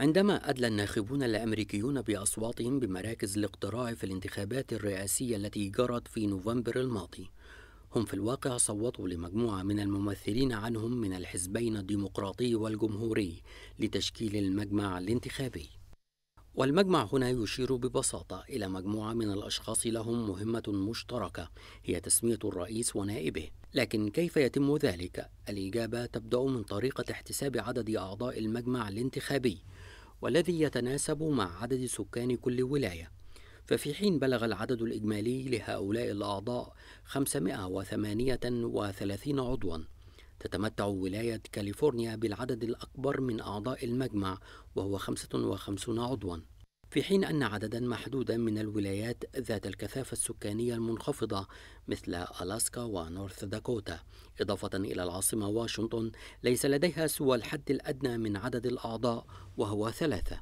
عندما أدلى الناخبون الأمريكيون بأصواتهم بمراكز الاقتراع في الانتخابات الرئاسية التي جرت في نوفمبر الماضي هم في الواقع صوتوا لمجموعة من الممثلين عنهم من الحزبين الديمقراطي والجمهوري لتشكيل المجمع الانتخابي والمجمع هنا يشير ببساطة إلى مجموعة من الأشخاص لهم مهمة مشتركة هي تسمية الرئيس ونائبه، لكن كيف يتم ذلك؟ الإجابة تبدأ من طريقة احتساب عدد أعضاء المجمع الانتخابي، والذي يتناسب مع عدد سكان كل ولاية ففي حين بلغ العدد الإجمالي لهؤلاء الأعضاء 538 عضواً تتمتع ولاية كاليفورنيا بالعدد الأكبر من أعضاء المجمع وهو 55 عضواً في حين أن عددا محدودا من الولايات ذات الكثافة السكانية المنخفضة مثل ألاسكا ونورث داكوتا إضافة إلى العاصمة واشنطن ليس لديها سوى الحد الأدنى من عدد الأعضاء وهو ثلاثة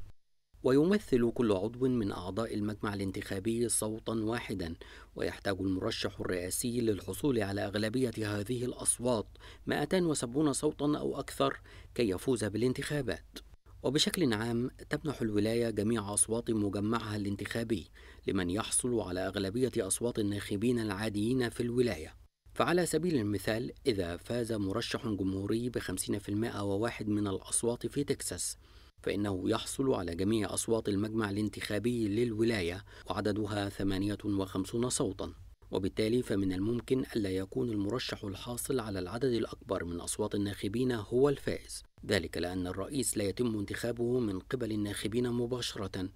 ويمثل كل عضو من أعضاء المجمع الانتخابي صوتا واحدا ويحتاج المرشح الرئاسي للحصول على أغلبية هذه الأصوات 270 صوتا أو أكثر كي يفوز بالانتخابات وبشكل عام تمنح الولاية جميع أصوات مجمعها الانتخابي لمن يحصل على أغلبية أصوات الناخبين العاديين في الولاية فعلى سبيل المثال إذا فاز مرشح جمهوري بخمسين في المائة وواحد من الأصوات في تكساس فإنه يحصل على جميع أصوات المجمع الانتخابي للولاية وعددها 58 صوتاً وبالتالي فمن الممكن ألا يكون المرشح الحاصل على العدد الأكبر من أصوات الناخبين هو الفائز ذلك لأن الرئيس لا يتم انتخابه من قبل الناخبين مباشرة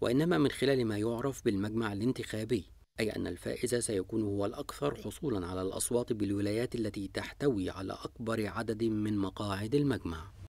وإنما من خلال ما يعرف بالمجمع الانتخابي أي أن الفائز سيكون هو الأكثر حصولا على الأصوات بالولايات التي تحتوي على أكبر عدد من مقاعد المجمع